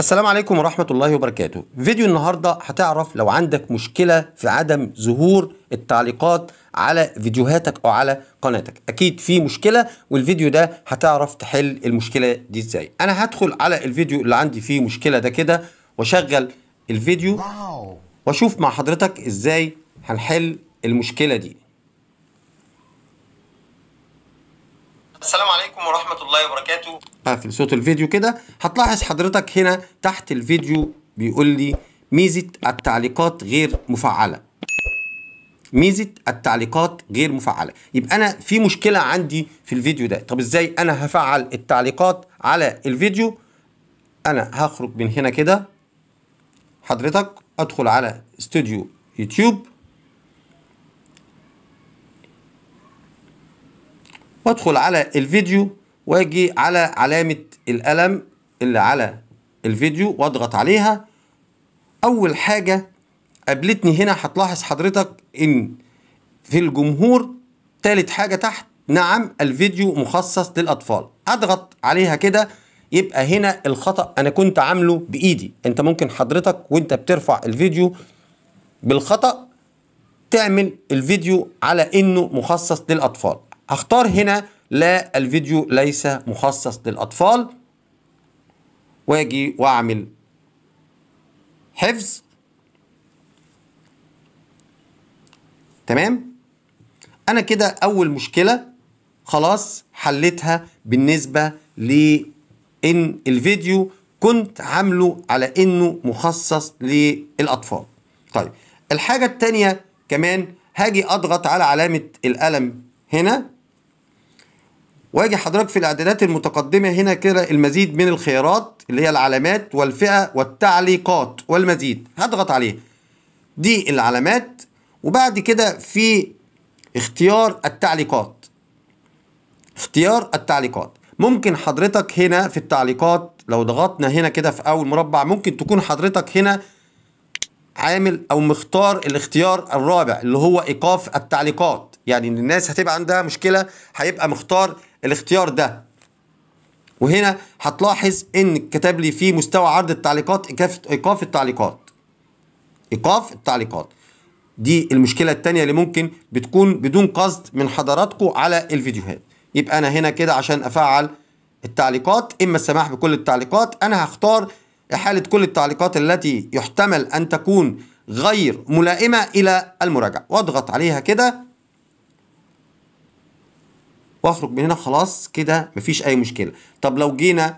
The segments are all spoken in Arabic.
السلام عليكم ورحمة الله وبركاته فيديو النهاردة هتعرف لو عندك مشكلة في عدم ظهور التعليقات على فيديوهاتك أو على قناتك أكيد في مشكلة والفيديو ده هتعرف تحل المشكلة دي إزاي أنا هدخل على الفيديو اللي عندي فيه مشكلة ده كده وأشغل الفيديو وأشوف مع حضرتك إزاي هنحل المشكلة دي السلام عليكم ورحمة الله وبركاته هقفل آه، صوت الفيديو كده هتلاحظ حضرتك هنا تحت الفيديو بيقول لي ميزة التعليقات غير مفعلة ميزه التعليقات غير مفعله يبقى انا في مشكله عندي في الفيديو ده طب ازاي انا هفعل التعليقات على الفيديو انا هخرج من هنا كده حضرتك ادخل على استوديو يوتيوب وادخل على الفيديو واجي على علامة القلم اللي على الفيديو واضغط عليها اول حاجة قابلتني هنا هتلاحظ حضرتك ان في الجمهور تالت حاجة تحت نعم الفيديو مخصص للأطفال أضغط عليها كده يبقى هنا الخطأ أنا كنت عامله بإيدي أنت ممكن حضرتك وأنت بترفع الفيديو بالخطأ تعمل الفيديو على إنه مخصص للأطفال هختار هنا لا الفيديو ليس مخصص للأطفال واجي واعمل حفظ تمام انا كده اول مشكله خلاص حلتها بالنسبه لان ان الفيديو كنت عامله على انه مخصص للاطفال طيب الحاجه الثانيه كمان هاجي اضغط على علامه القلم هنا واجي حضرتك في الاعدادات المتقدمه هنا كده المزيد من الخيارات اللي هي العلامات والفئه والتعليقات والمزيد هضغط عليه دي العلامات وبعد كده في اختيار التعليقات اختيار التعليقات ممكن حضرتك هنا في التعليقات لو ضغطنا هنا كده في اول مربع ممكن تكون حضرتك هنا عامل او مختار الاختيار الرابع اللي هو ايقاف التعليقات يعني الناس هتبقى عندها مشكله هيبقى مختار الاختيار ده وهنا هتلاحظ ان كتب لي في مستوى عرض التعليقات ايقاف التعليقات ايقاف التعليقات دي المشكله الثانيه اللي ممكن بتكون بدون قصد من حضراتكم على الفيديوهات يبقى انا هنا كده عشان افعل التعليقات اما السماح بكل التعليقات انا هختار احاله كل التعليقات التي يحتمل ان تكون غير ملائمه الى المراجعه واضغط عليها كده واخرج من هنا خلاص كده مفيش اي مشكله طب لو جينا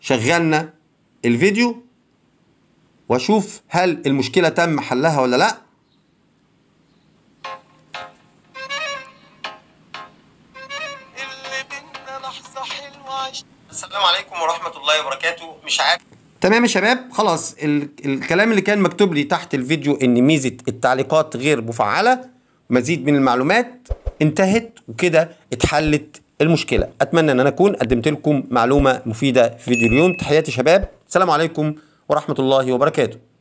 شغلنا الفيديو واشوف هل المشكله تم حلها ولا لا السلام عليكم ورحمه الله وبركاته مش عارف تمام يا شباب خلاص الكلام اللي كان مكتوب لي تحت الفيديو ان ميزه التعليقات غير مفعله مزيد من المعلومات انتهت وكده اتحلت المشكله اتمنى ان انا اكون قدمت لكم معلومه مفيده في فيديو اليوم تحياتي شباب السلام عليكم ورحمه الله وبركاته